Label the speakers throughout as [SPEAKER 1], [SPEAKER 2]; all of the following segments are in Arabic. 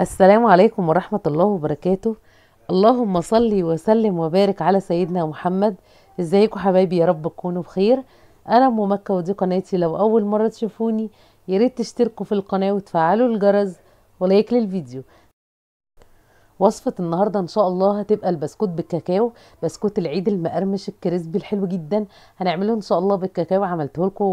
[SPEAKER 1] السلام عليكم ورحمة الله وبركاته اللهم صلي وسلم وبارك على سيدنا محمد ازيكم حبايبي يا رب تكونوا بخير انا ام مكة ودي قناتي لو اول مرة تشوفوني ياريت تشتركوا في القناة وتفعلوا الجرس ولايك للفيديو وصفه النهارده ان شاء الله هتبقى البسكوت بالكاكاو بسكوت العيد المقرمش الكريسبي الحلو جدا هنعمله ان شاء الله بالكاكاو عملته لكم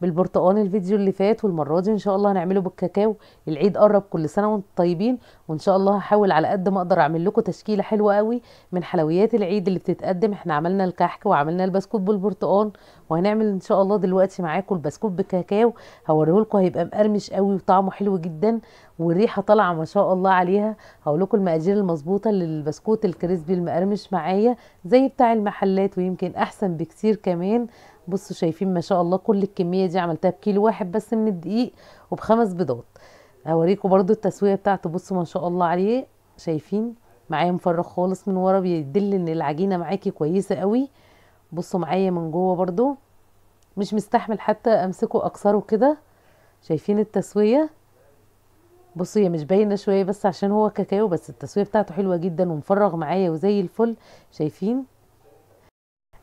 [SPEAKER 1] بالبرتقال الفيديو اللي فات والمره دي ان شاء الله هنعمله بالكاكاو العيد قرب كل سنه وانتم طيبين وان شاء الله هحاول على قد ما اقدر اعمل لكم تشكيله حلوه قوي من حلويات العيد اللي بتتقدم احنا عملنا الكحك وعملنا البسكوت بالبرتقال وهنعمل ان شاء الله دلوقتي معاكم البسكوت بالكاكاو هوريه لكم هيبقى مقرمش قوي وطعمه حلو جدا والريحه طالعه ما شاء الله عليها هقول لكم المقادير المظبوطه للبسكوت الكريسبي المقرمش معايا زي بتاع المحلات ويمكن احسن بكتير كمان بصوا شايفين ما شاء الله كل الكميه دي عملتها بكيلو واحد بس من الدقيق وبخمس بيضات هوريكم برضو التسويه بتاعته بصوا ما شاء الله عليه شايفين معايا مفرغ خالص من ورا بيدل ان العجينه معاكي كويسه قوي بصوا معايا من جوه برضو مش مستحمل حتى امسكه اكسره كده شايفين التسويه بصي هي مش باينه شويه بس عشان هو كاكاو بس التسويه بتاعته حلوه جدا ومفرغ معايا وزي الفل شايفين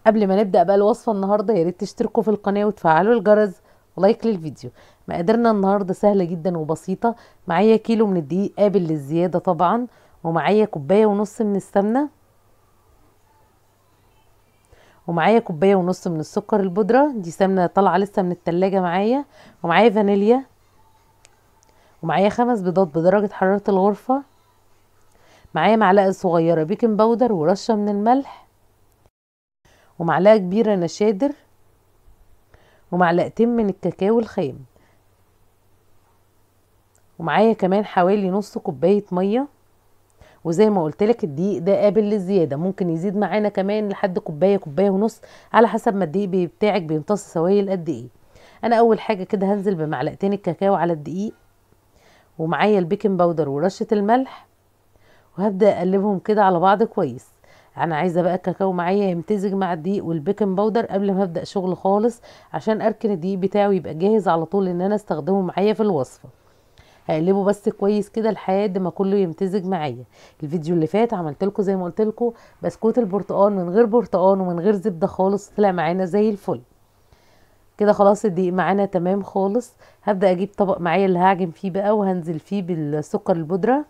[SPEAKER 1] قبل ما نبدا بقى الوصفه النهارده يا ريت تشتركوا في القناه وتفعلوا الجرس ولايك للفيديو مقاديرنا النهارده سهله جدا وبسيطه معايا كيلو من الدقيق قابل للزياده طبعا ومعايا كوبايه ونص من السمنه ومعايا كوبايه ونص من السكر البودره دي سمنه طالعه لسه من التلاجة معايا ومعايا فانيليا ومعايا خمس بيضات بدرجة حرارة الغرفة معايا معلقة صغيرة بيكنج باودر ورشة من الملح ومعلقة كبيرة نشادر ومعلقتين من الكاكاو الخام ومعايا كمان حوالي نص كوباية مية وزي ما قلت لك الدقيق ده قابل للزياده ممكن يزيد معانا كمان لحد كوبايه كوبايه ونص على حسب ما الدقيق بتاعك بيمتص سوائل قد ايه انا اول حاجه كده هنزل بمعلقتين الكاكاو على الدقيق ومعايا البيكنج باودر ورشه الملح وهبدا اقلبهم كده على بعض كويس انا عايزه بقى الكاكاو معايا يمتزج مع الدقيق والبيكنج باودر قبل ما ابدا شغل خالص عشان اركن الدقيق بتاعه يبقى جاهز على طول ان انا استخدمه معايا في الوصفه هقلبه بس كويس كده لحد ما كله يمتزج معايا الفيديو اللي فات عملت لكم زي ما قلت لكم بسكوت البرتقال من غير برتقال ومن غير زبده خالص طلع معانا زي الفل كده خلاص الدقيق معانا تمام خالص هبدأ اجيب طبق معايا اللي هعجن فيه بقى وهنزل فيه بالسكر البودرة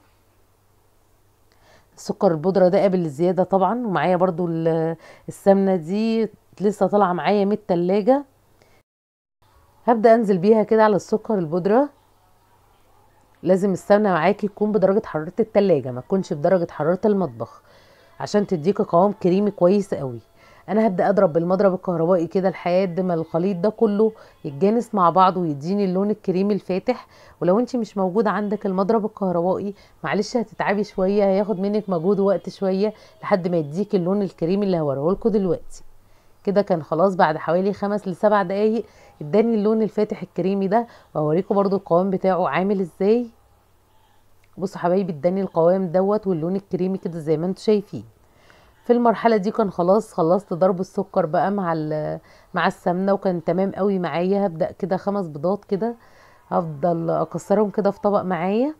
[SPEAKER 1] السكر البودرة ده قابل للزيادة طبعا ومعايا برضو السمنة دي لسه طالعة معايا من التلاجة هبدأ انزل بيها كده على السكر البودرة لازم السمنة معاكي تكون بدرجة حرارة التلاجة ما تكونش بدرجة حرارة المطبخ عشان تديكي قوام كريمي كويس قوي انا هبدا اضرب بالمضرب الكهربائي كده لحد ما الخليط ده كله يتجانس مع بعضه ويديني اللون الكريمي الفاتح ولو انت مش موجود عندك المضرب الكهربائي معلش هتتعبي شويه هياخد منك مجهود ووقت شويه لحد ما يديك اللون الكريمي اللي هوريه لكم دلوقتي كده كان خلاص بعد حوالي خمس لسبع دقايق اداني اللون الفاتح الكريمي ده وهوريكم برضو القوام بتاعه عامل ازاي بصوا حبايبي اداني القوام دوت واللون الكريمي كده زي ما انتم شايفين في المرحله دي كان خلاص خلصت ضرب السكر بقى مع مع السمنه وكان تمام قوي معايا هبدا كده خمس بيضات كده هفضل اكسرهم كده في طبق معايا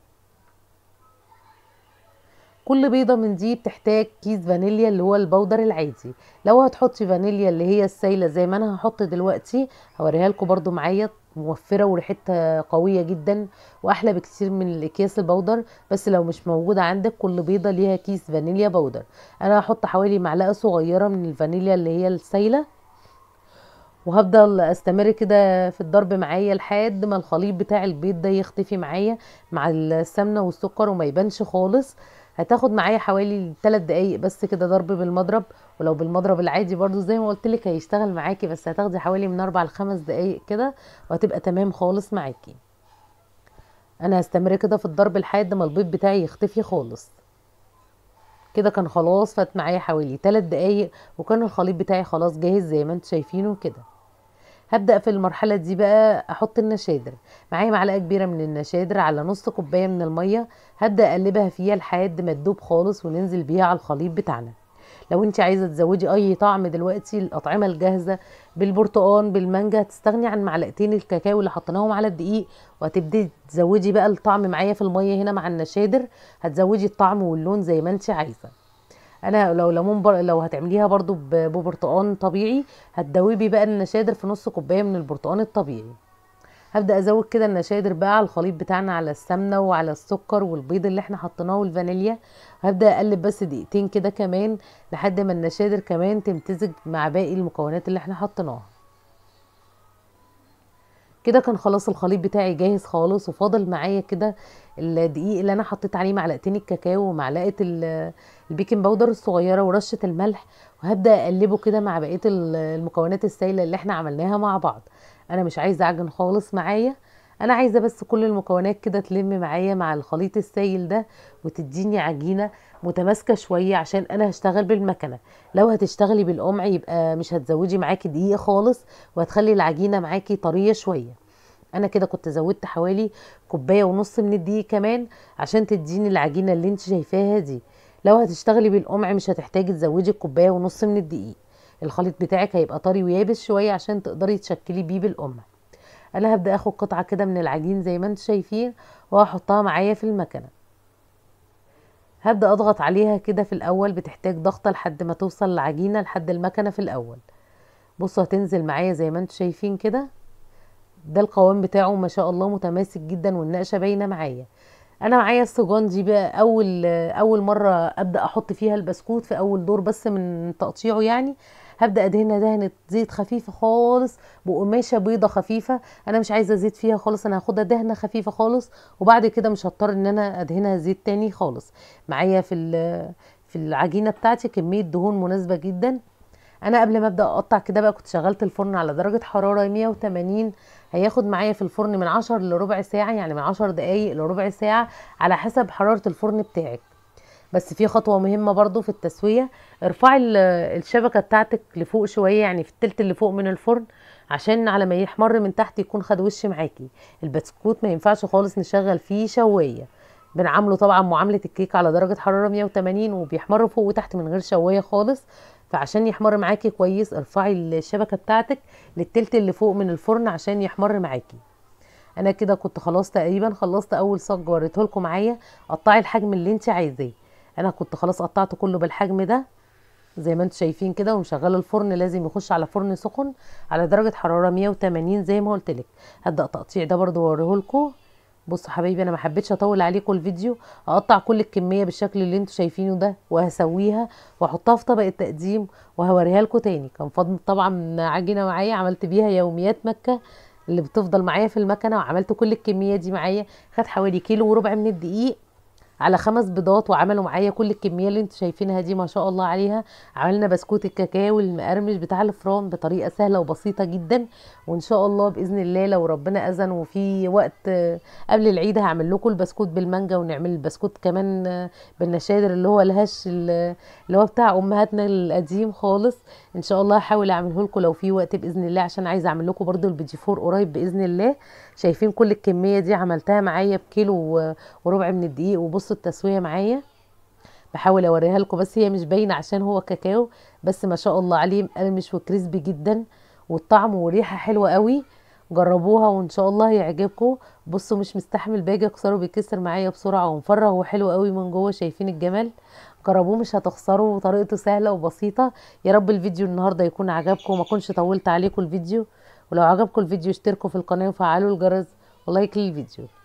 [SPEAKER 1] كل بيضة من دي بتحتاج كيس فانيليا اللي هو البودر العادي لو هتحطي فانيليا اللي هي السايلة زي ما انا هحط دلوقتي هوريها لكم برضو معايا موفرة وريحتها قوية جدا واحلى بكتير من الاكياس البودر بس لو مش موجودة عندك كل بيضة ليها كيس فانيليا بودر انا هحط حوالي معلقة صغيرة من الفانيليا اللي هي السايلة وهفضل استمر كده في الضرب معايا لحد ما الخليط بتاع البيض ده يختفي معايا مع السمنه والسكر وما يبانش خالص هتاخد معايا حوالي 3 دقايق بس كده ضرب بالمضرب ولو بالمضرب العادي برضو زي ما قلت لك هيشتغل معاكي بس هتاخدي حوالي من 4 ل 5 دقايق كده وهتبقى تمام خالص معاكي انا هستمر كده في الضرب لحد ما البيض بتاعي يختفي خالص كده كان خلاص فات معايا حوالي 3 دقايق وكان الخليط بتاعي خلاص جاهز زي ما انتوا شايفينه كده هبدا في المرحله دي بقى احط النشادر معايا معلقه كبيره من النشادر على نص كوبايه من الميه هبدا اقلبها فيها لحد ما تدوب خالص وننزل بيها على الخليط بتاعنا لو انت عايزه تزودي اي طعم دلوقتي الاطعمه الجاهزه بالبرتقال بالمانجا هتستغني عن معلقتين الكاكاو اللي حطيناهم على الدقيق وهتبدي تزودي بقى الطعم معايا في الميه هنا مع النشادر هتزودي الطعم واللون زي ما انت عايزه انا لو ليمون بر... لو هتعمليها برضو ببرتقان طبيعي هتدوبي بقى النشادر في نص كوبايه من البرتقان الطبيعي هبدا ازود كده النشادر بقى على الخليط بتاعنا على السمنه وعلى السكر والبيض اللي احنا حطيناه والفانيليا هبدا اقلب بس دقيقتين كده كمان لحد ما النشادر كمان تمتزج مع باقي المكونات اللي احنا حطيناها كده كان خلاص الخليط بتاعي جاهز خالص وفاضل معايا كده الدقيق اللي انا حطيت عليه معلقتين الكاكاو ومعلقه البيكنج باودر الصغيره ورشه الملح وهبدا اقلبه كده مع بقيه المكونات السائله اللي احنا عملناها مع بعض انا مش عايزه عجن خالص معايا انا عايزه بس كل المكونات كده تلم معايا مع الخليط السائل ده وتديني عجينه متماسكه شويه عشان انا هشتغل بالمكنه لو هتشتغلي بالقمع يبقى مش هتزودي معاكي دقيقه خالص وهتخلي العجينه معاكي طريه شويه انا كده كنت زودت حوالي كوبايه ونص من الدقيق كمان عشان تديني العجينه اللي انت شايفاها دي لو هتشتغلي بالقمع مش هتحتاجي تزودي الكوبايه ونص من الدقيق الخليط بتاعك هيبقى طري ويابس شويه عشان تقدري تشكلي بيه بالقمع انا هبدا اخد قطعه كده من العجين زي ما انتم شايفين وهحطها معايا في المكنه هبدأ أضغط عليها كده في الأول بتحتاج ضغطة لحد ما توصل العجينة لحد المكنة في الأول بصوا هتنزل معايا زي ما انتم شايفين كده ده القوام بتاعه ما شاء الله متماسك جدا والنقشه باينه معايا انا معايا السجان دي بقى اول اول مره ابدا احط فيها البسكوت في اول دور بس من تقطيعه يعني هبدا ادهنها دهنه زيت خفيفه خالص بقماشه بيضه خفيفه انا مش عايزه زيت فيها خالص انا هاخدها دهنه خفيفه خالص وبعد كده مش هضطر ان انا ادهنها زيت تاني خالص معايا في في العجينه بتاعتي كميه دهون مناسبه جدا انا قبل ما ابدا اقطع كده بقى كنت شغلت الفرن على درجه حراره 180 هياخد معايا في الفرن من 10 لربع ساعه يعني من 10 دقائق لربع ساعه على حسب حراره الفرن بتاعك بس في خطوه مهمه برضو في التسويه ارفعي الشبكه بتاعتك لفوق شويه يعني في التلت اللي فوق من الفرن عشان على ما يحمر من تحت يكون خد وش معاكي البسكوت ما ينفعش خالص نشغل فيه شوايه بنعمله طبعا معامله الكيك على درجه حراره 180 وبيحمر فوق وتحت من غير شوايه خالص فعشان يحمر معاكي كويس ارفعي الشبكه بتاعتك للتلت اللي فوق من الفرن عشان يحمر معاكي انا كده كنت خلاص تقريبا خلصت اول صاج وريته لكم معايا قطعي الحجم اللي انت عايزاه انا كنت خلاص قطعته كله بالحجم ده زي ما انتم شايفين كده ومشغله الفرن لازم يخش على فرن سخن على درجه حراره 180 زي ما قلت لك هبدا تقطيع ده برده اوريه لكم بصوا حبايبي انا ما حبيتش اطول عليكم الفيديو هقطع كل الكميه بالشكل اللي انتم شايفينه ده وهسويها واحطها في طبق التقديم وهوريها لكم تاني كان فضل طبعا عجينه معايا عملت بيها يوميات مكه اللي بتفضل معايا في المكنه وعملت كل الكميه دي معايا خد حوالي كيلو وربع من الدقيق على خمس بيضات وعملوا معايا كل الكميه اللي انتوا شايفينها دي ما شاء الله عليها عملنا بسكوت الكاكاو المقرمش بتاع الفران بطريقه سهله وبسيطه جدا وان شاء الله باذن الله لو ربنا اذن وفي وقت قبل العيد هعمل لكم البسكوت بالمانجا ونعمل البسكوت كمان بالنشادر اللي هو الهش اللي هو بتاع امهاتنا القديم خالص ان شاء الله هحاول اعمله لكم لو في وقت باذن الله عشان عايزه اعمل لكم برده البيجي فور قريب باذن الله شايفين كل الكميه دي عملتها معايا بكيلو وربع من الدقيق وبصوا التسويه معايا بحاول اوريها لكم بس هي مش باينه عشان هو كاكاو بس ما شاء الله عليه مقرمش وكريسبي جدا والطعم وريحه حلوه قوي جربوها وان شاء الله يعجبكم بصوا مش مستحمل باجي اكسره بيكسر معايا بسرعه ومفرغ وحلو قوي من جوه شايفين الجمال جربوه مش هتخسروا وطريقته سهله وبسيطه يا رب الفيديو النهارده يكون عجبكم وما اكونش طولت عليكم الفيديو ولو عجبكم الفيديو اشتركوا في القناه وفعلوا الجرس ولايك للفيديو